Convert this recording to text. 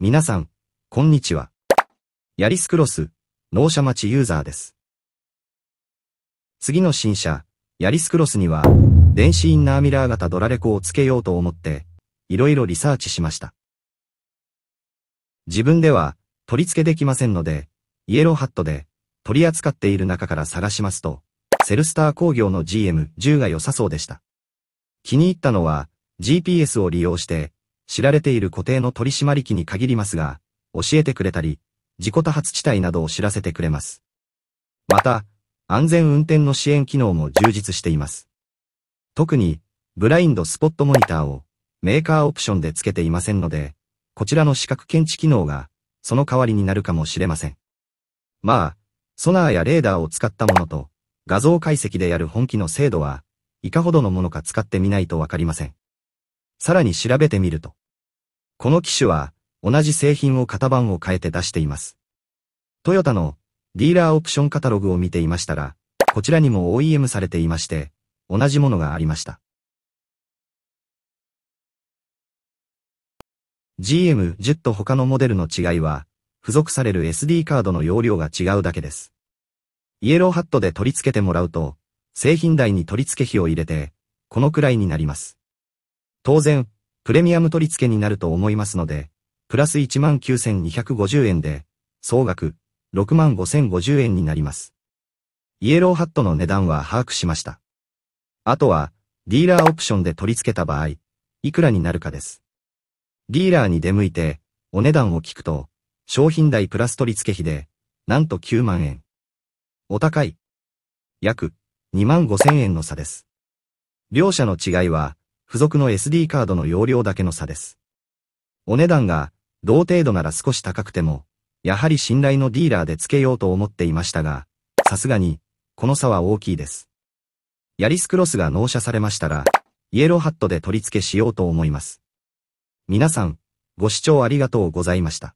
皆さん、こんにちは。ヤリスクロス、納車待ちユーザーです。次の新車、ヤリスクロスには、電子インナーミラー型ドラレコをつけようと思って、いろいろリサーチしました。自分では取り付けできませんので、イエローハットで取り扱っている中から探しますと、セルスター工業の GM10 が良さそうでした。気に入ったのは、GPS を利用して知られている固定の取締機に限りますが、教えてくれたり、自己多発地帯などを知らせてくれます。また、安全運転の支援機能も充実しています。特に、ブラインドスポットモニターをメーカーオプションで付けていませんので、こちらの視覚検知機能がその代わりになるかもしれません。まあ、ソナーやレーダーを使ったものと画像解析でやる本気の精度はいかほどのものか使ってみないとわかりません。さらに調べてみると、この機種は、同じ製品を型番を変えて出しています。トヨタのディーラーオプションカタログを見ていましたら、こちらにも OEM されていまして、同じものがありました。GM、1 0と他のモデルの違いは、付属される SD カードの容量が違うだけです。イエローハットで取り付けてもらうと、製品代に取り付け費を入れて、このくらいになります。当然、プレミアム取り付けになると思いますので、プラス19,250円で、総額65,050円になります。イエローハットの値段は把握しました。あとは、ディーラーオプションで取り付けた場合、いくらになるかです。ディーラーに出向いて、お値段を聞くと、商品代プラス取り付け費で、なんと9万円。お高い。約2万5千円の差です。両者の違いは、付属の SD カードの容量だけの差です。お値段が、同程度なら少し高くても、やはり信頼のディーラーで付けようと思っていましたが、さすがに、この差は大きいです。ヤリスクロスが納車されましたら、イエローハットで取り付けしようと思います。皆さん、ご視聴ありがとうございました。